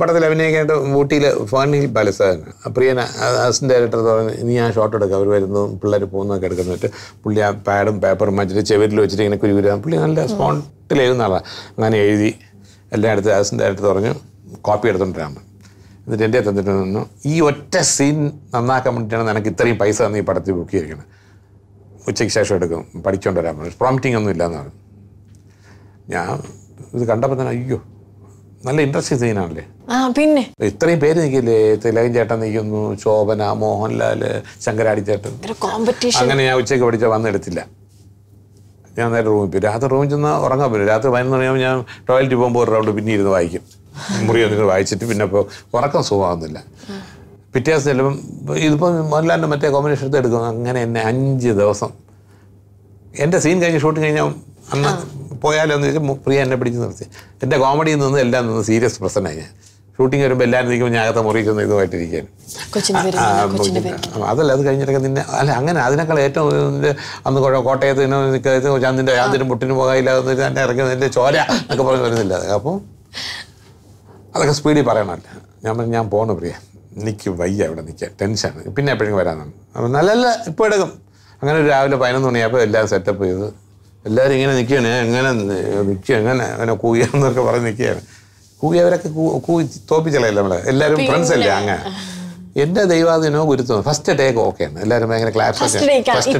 പടത്തിൽ അഭിനയിക്കാനായിട്ട് ഊട്ടിയിൽ ഫാനിൽ പാലസായിരുന്നു പ്രിയന assistant director പറഞ്ഞു ഇനി ഞാൻ ഷോട്ട് എടുക്കാം അവർ വരുന്നു പിള്ളേർ പോകുന്നതൊക്കെ എടുക്കുന്നു വെച്ചിട്ട് പുള്ളി ആ പാഡും പേപ്പറും വെച്ചിട്ട് ചെവിരിൽ വെച്ചിട്ട് ഇങ്ങനെ കുരുകുരാൻ പുള്ളി നല്ല സ്പോട്ടിൽ എഴുതുന്ന ആളാണ് അങ്ങനെ എഴുതി എല്ലാം എടുത്ത് അസിസ്റ്റൻ്റ് ഡയറക്ടർ പറഞ്ഞു കോപ്പി എടുത്തുകൊണ്ടിരാൻ എന്നിട്ട് എൻ്റെ തന്നിട്ട് നിന്നു ഈ ഒറ്റ സീൻ നന്നാക്കാൻ വേണ്ടിയിട്ടാണ് നിനക്ക് ഇത്രയും പൈസ തന്നെ ഈ പടത്തിൽ ബുക്ക് ചെയ്തിരിക്കുന്നത് ഉച്ചയ്ക്ക് ശേഷം എടുക്കും പഠിച്ചുകൊണ്ട് വരാൻ പറഞ്ഞു പ്രോമിറ്റിംഗ് ഒന്നും ഇല്ലയെന്ന് ഞാൻ ഇത് കണ്ടപ്പോൾ തന്നെ അയ്യോ നല്ല ഇൻട്രസ്റ്റിംഗ് സീനാണല്ലേ പിന്നെ ഇത്രയും പേര് നിൽക്കില്ലേ തിലകൻ ചേട്ടൻ നിൽക്കുന്നു ശോഭന മോഹൻലാൽ ശങ്കരാടി ചേട്ടൻ അങ്ങനെ ഞാൻ ഉച്ചയ്ക്ക് പഠിച്ച വന്നെടുത്തില്ല ഞാൻ നേരെ റൂമിൽ പോയി രാത്രി റൂമിൽ ചെന്ന് ഉറങ്ങാൻ പറ്റും രാത്രി പതിനൊന്ന് പറയുമ്പോൾ ഞാൻ ടോയ്ലറ്റ് പോകുമ്പോൾ ഒരു റൗണ്ട് പിന്നെ ഇരുന്ന് വായിക്കും മുറി നിങ്ങൾ വായിച്ചിട്ട് പിന്നെ ഇപ്പോൾ ഉറക്കം സുഖമാകുന്നില്ല പിറ്റേ ദിവസം ചിലപ്പം ഇതിപ്പോൾ മോഹൻലാലിൻ്റെ മറ്റേ കോമ്പിനേഷൻ എടുത്ത് എടുക്കുന്നു അങ്ങനെ എന്നെ അഞ്ച് ദിവസം എൻ്റെ സീൻ കഴിഞ്ഞ് ഷൂട്ടിങ് കഴിഞ്ഞാൽ അന്ന് പോയാലോന്ന് ചോദിച്ചാൽ പ്രിയ എന്നെ പിടിച്ച് നിർത്തി എൻ്റെ കോമഡിയിൽ നിന്ന് എല്ലാം നിന്ന് സീരിയസ് പ്രശ്നമായി ഞാൻ ഷൂട്ടിംഗ് വരുമ്പോൾ എല്ലാവരും നിൽക്കുമ്പോൾ ഞാൻ അകത്തെ മുറിയിൽ ചെന്ന് ഇതുമായിട്ടിരിക്കാൻ അതല്ല അത് കഴിഞ്ഞിട്ട് നിന്നെ അല്ല അങ്ങനെ അതിനേക്കാൾ ഏറ്റവും അന്ന് കോട്ടയത്ത് ചാന്തിൻ്റെ യാതൊരു മുട്ടിന് പോകാനില്ലാതെ എന്നെ ഇറങ്ങി എൻ്റെ ചോര എന്നൊക്കെ പറഞ്ഞ് വരുന്നില്ല അപ്പോൾ അതൊക്കെ സ്പീഡിൽ പറയണമല്ല ഞാൻ പറഞ്ഞു ഞാൻ പോകണം പ്രിയ എനിക്ക് വയ്യ അവിടെ നിൽക്കുക ടെൻഷനാണ് പിന്നെ എപ്പോഴെങ്കിലും അപ്പം നല്ല അല്ല ഇപ്പോൾ എടുക്കും അങ്ങനെ രാവിലെ പതിനൊന്ന് മണിയായപ്പോൾ എല്ലാം സെറ്റപ്പ് ചെയ്ത് എല്ലാവരും ഇങ്ങനെ നിൽക്കുകയാണ് എങ്ങനെ നിൽക്കുക എങ്ങനെ അങ്ങനെ കൂയ പറഞ്ഞ് നിൽക്കുകയാണ് കൂവി അവരൊക്കെ കൂവി തോപ്പിച്ചല്ലേ നമ്മളെ എല്ലാവരും ഫ്രണ്ട്സ് അല്ലേ അങ്ങനെ എന്റെ ദൈവാദിനോ ഗുരുത്തോ ഫസ്റ്റ് ടേക്ക് ആണ് എല്ലാവരും ഭയങ്കര ക്ലാപ്സ് ഫസ്റ്റ്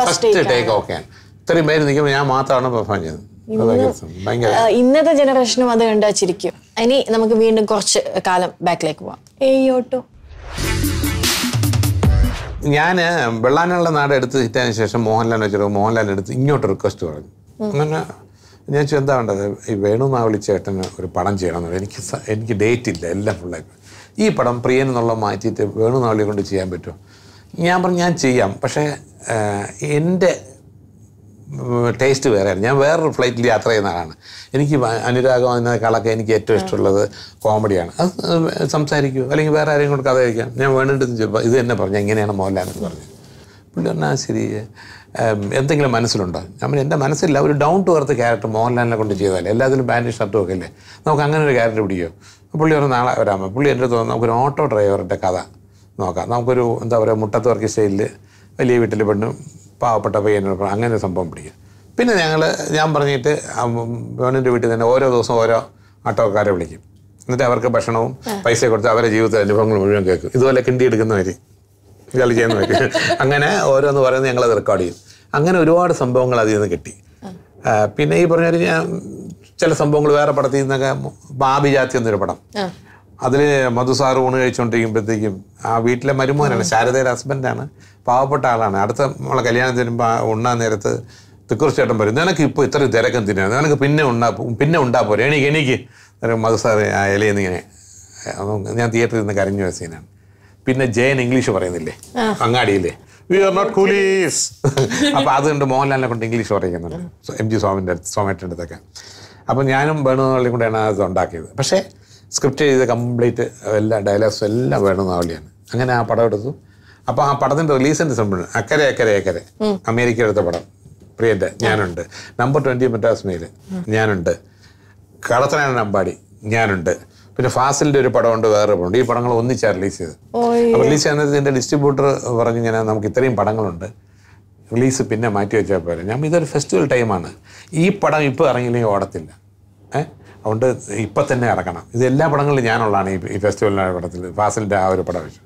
ഫസ്റ്റ് ടേക്ക് ആണ് ഇത്രയും പേര് നിൽക്കുമ്പോൾ ഞാൻ മാത്രമാണ് പെർഫോം ചെയ്തത് ഇന്നത്തെ ജനറേഷനും അത് ചിരിക്കും ഇനി നമുക്ക് വീണ്ടും കുറച്ച് കാലം ബാക്കിലേക്ക് പോവാം ഏയോട്ടോ ഞാൻ വെള്ളാനുള്ള നാട് എടുത്ത് ഹിറ്റായതിനു ശേഷം മോഹൻലാൽ വെച്ചു മോഹൻലാൽ എടുത്ത് ഇങ്ങോട്ട് റിക്വസ്റ്റ് പറഞ്ഞു അങ്ങനെ ഞാൻ എന്താ വേണ്ടത് ഈ വേണു നാവിളി ചേട്ടന് ഒരു പടം ചെയ്യണം എനിക്ക് എനിക്ക് ഡേറ്റ് ഇല്ല എല്ലാം ഫുള്ളായി ഈ പടം പ്രിയൻ എന്നുള്ള മാറ്റിയിട്ട് വേണു നാവിളി കൊണ്ട് ചെയ്യാൻ പറ്റുമോ ഞാൻ പറഞ്ഞു ഞാൻ ചെയ്യാം പക്ഷേ എൻ്റെ ടേസ്റ്റ് വേറെയാണ് ഞാൻ വേറൊരു ഫ്ലൈറ്റിൽ യാത്ര ചെയ്യുന്ന ആളാണ് എനിക്ക് അനുരാഗം എന്നതിനേക്കാളൊക്കെ എനിക്ക് ഏറ്റവും ഇഷ്ടമുള്ളത് കോമഡിയാണ് അത് സംസാരിക്കുമോ അല്ലെങ്കിൽ വേറെ ആരെയും കൊണ്ട് കഥ കഴിക്കാം ഞാൻ വേണ്ടിട്ട് ചോദിച്ചപ്പോൾ ഇത് തന്നെ പറഞ്ഞു എങ്ങനെയാണ് മോഹൻലാലെന്ന് പറഞ്ഞു പുള്ളി പറഞ്ഞാൽ ശരി എന്തെങ്കിലും മനസ്സിലുണ്ടോ നമ്മൾ എൻ്റെ മനസ്സില്ല ഒരു ഡൗൺ ടു എർത്ത് ക്യാരക്ടർ മോഹൻലാലിനെ കൊണ്ട് ചെയ്താലേ എല്ലാത്തിലും പാൻറ്റും ഷർട്ടും ഒക്കെ അല്ലേ നമുക്ക് അങ്ങനെ ഒരു ക്യാരക്ടർ പിടിക്കോ പുള്ളി പറഞ്ഞു നാളെ വരാമോ പുള്ളി എൻ്റെ തോന്നുന്നു നമുക്കൊരു ഓട്ടോ ഡ്രൈവറിൻ്റെ കഥ നോക്കാം നമുക്കൊരു എന്താ പറയുക മുട്ടത്തുവർക്കി സ്റ്റൈലിൽ വലിയ വീട്ടിൽ പെണ്ണും പാവപ്പെട്ട പയ്യൻ അങ്ങനെ സംഭവം പിടിക്കുക പിന്നെ ഞങ്ങൾ ഞാൻ പറഞ്ഞിട്ട് ഗവൺമെൻറ് വീട്ടിൽ തന്നെ ഓരോ ദിവസം ഓരോ ആട്ടോക്കാരെ വിളിക്കും എന്നിട്ട് അവർക്ക് ഭക്ഷണവും പൈസ കൊടുത്ത് അവരെ ജീവിത അനുഭവങ്ങൾ മുഴുവൻ കേൾക്കും ഇതുപോലെ കിണ്ടി എടുക്കുന്നവർ കളി ചെയ്യുന്നവർ അങ്ങനെ ഓരോന്ന് പറയുന്നത് ഞങ്ങളത് റെക്കോർഡ് ചെയ്യും അങ്ങനെ ഒരുപാട് സംഭവങ്ങൾ അതിൽ നിന്ന് കിട്ടി പിന്നെ ഈ പറഞ്ഞ ഞാൻ ചില സംഭവങ്ങൾ വേറെ പടത്തിൽ നിന്നൊക്കെ ബാബിജാത്തി എന്നൊരു പടം അതിൽ മധുസാർ ഊണ് കഴിച്ചുകൊണ്ടിരിക്കുമ്പോഴത്തേക്കും ആ വീട്ടിലെ മരുമോനാണ് ശാരദയുടെ ഹസ്ബൻഡാണ് പാവപ്പെട്ട ആളാണ് അടുത്ത നമ്മളെ കല്യാണത്തിന് വരുമ്പോൾ ഉണ്ണാൻ നേരത്ത് തിക്കുറിച്ചേട്ടൻ പറയും നിനക്ക് ഇപ്പോൾ ഇത്ര തിരക്കം തിന്നാണ് നിനക്ക് പിന്നെ ഉണ്ടാ പിന്നെ ഉണ്ടാ പോരെ എനിക്ക് എനിക്ക് മധുസാർ ആ ഇലയെന്നിങ്ങനെ ഞാൻ തിയേറ്ററിൽ നിന്ന് കരഞ്ഞു പോയ സീനാണ് പിന്നെ ജയൻ ഇംഗ്ലീഷ് പറയുന്നില്ലേ അങ്ങാടിയില്ലേ വി ആർ നോട്ട് കൂലീസ് അപ്പോൾ അതുകൊണ്ട് മോഹൻലാലിനെ കൊണ്ട് ഇംഗ്ലീഷ് പറയുന്നുണ്ട് എം ജി സ്വാമിൻ്റെ സോമേറ്റൻ്റെ അടുത്തൊക്കെ അപ്പം ഞാനും വേണുന്നള്ളി കൂടെയാണ് അത് ഉണ്ടാക്കിയത് പക്ഷേ സ്ക്രിപ്റ്റ് ചെയ്ത കംപ്ലീറ്റ് എല്ലാ ഡയലോഗ്സും എല്ലാം വേണം നാവലിയാണ് അങ്ങനെ ആ പടം എടുത്തു അപ്പോൾ ആ പടത്തിൻ്റെ റിലീസിൻ്റെ സംഭവം അക്കരെ അക്കരെ അക്കരെ അമേരിക്ക എടുത്ത പടം പ്രിയൻ്റെ ഞാനുണ്ട് നമ്പർ ട്വൻറ്റി മദ്രാസ് മെയിൽ ഞാനുണ്ട് കളത്തനാണ് അമ്പാടി ഞാനുണ്ട് പിന്നെ ഫാസിലിൻ്റെ ഒരു പടമുണ്ട് വേറെ പടമുണ്ട് ഈ പടങ്ങൾ ഒന്നിച്ചാണ് റിലീസ് ചെയ്ത് അപ്പോൾ റിലീസ് ചെയ്യുന്നത് ഇതിൻ്റെ ഡിസ്ട്രിബ്യൂട്ടർ പറഞ്ഞു ഇങ്ങനെ നമുക്ക് ഇത്രയും പടങ്ങളുണ്ട് റിലീസ് പിന്നെ മാറ്റി വെച്ചാൽ പോലെ ഞാൻ ഇതൊരു ഫെസ്റ്റിവൽ ടൈമാണ് ഈ പടം ഇപ്പോൾ ഇറങ്ങിയില്ലെങ്കിൽ ഓടത്തില്ല ഏഹ് അതുകൊണ്ട് ഇപ്പം തന്നെ ഇറങ്ങണം ഇത് എല്ലാ പടങ്ങളിലും ഞാനുള്ളതാണ് ഈ ഫെസ്റ്റിവലിൻ്റെ പടത്തിൽ ഫാസിലിൻ്റെ ആ ഒരു പടം വെച്ചു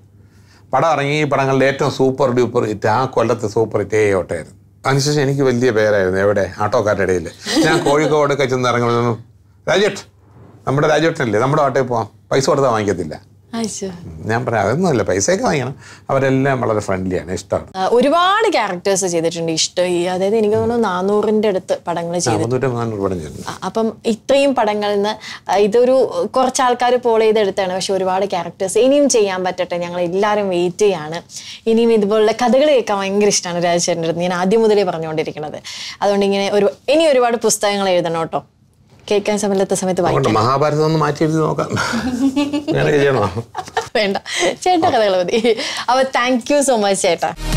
പടം ഇറങ്ങി ഈ പടങ്ങളിൽ ഏറ്റവും സൂപ്പർ ഡ്യൂപ്പർ ഇറ്റ് ആ കൊല്ലത്തെ സൂപ്പർ ഇറ്റ് ഏ ഓട്ടായിരുന്നു അതിനുശേഷം എനിക്ക് വലിയ പേരായിരുന്നു എവിടെ ആട്ടോക്കാരുടെ ഇടയിൽ ഞാൻ കോഴിക്കോടൊക്കെ ചെന്ന് ഇറങ്ങുമ്പോൾ രാജേട്ട് നമ്മുടെ രാജേട്ടനല്ലേ നമ്മുടെ ആട്ടോയിൽ പോവാം പൈസ കൊടുത്താൽ വാങ്ങിക്കത്തില്ല ഞാൻ പറയാം അതൊന്നുമല്ല പൈസയൊക്കെ വാങ്ങിക്കണം അവരെല്ലാം വളരെ ഫ്രണ്ട്ലിയാണ് ഇഷ്ടമാണ് ഒരുപാട് ക്യാരക്ടേഴ്സ് ചെയ്തിട്ടുണ്ട് ഇഷ്ടം ഈ അതായത് എനിക്ക് തോന്നുന്നു നാനൂറിന്റെ അടുത്ത് പടങ്ങൾ ചെയ്തിട്ടുണ്ട് അപ്പം ഇത്രയും പടങ്ങളിൽ നിന്ന് ഇതൊരു കുറച്ച് ആൾക്കാർ പോൾ ചെയ്തെടുത്താണ് പക്ഷെ ഒരുപാട് ക്യാരക്ടേഴ്സ് ഇനിയും ചെയ്യാൻ പറ്റട്ടെ ഞങ്ങൾ എല്ലാവരും വെയിറ്റ് ചെയ്യാണ് ഇനിയും ഇതുപോലുള്ള കഥകൾ കേൾക്കാൻ ഭയങ്കര ഇഷ്ടമാണ് രാജശേഖരൻ്റെ അടുത്ത് ഞാൻ ആദ്യം മുതലേ പറഞ്ഞുകൊണ്ടിരിക്കുന്നത് അതുകൊണ്ട് ഇങ്ങനെ ഒരു ഇനി ഒരുപാട് പുസ്തകങ്ങൾ എഴുതണം കേട്ടോ കേൾക്കാൻ സമയത്ത് സമയത്ത് വായിക്കാം മഹാഭാരതം ഒന്ന് മാറ്റി നോക്കാം വേണ്ട ചേട്ടാ കഥകൾ മതി അപ്പൊ താങ്ക് യു സോ മച്ച് ചേട്ടാ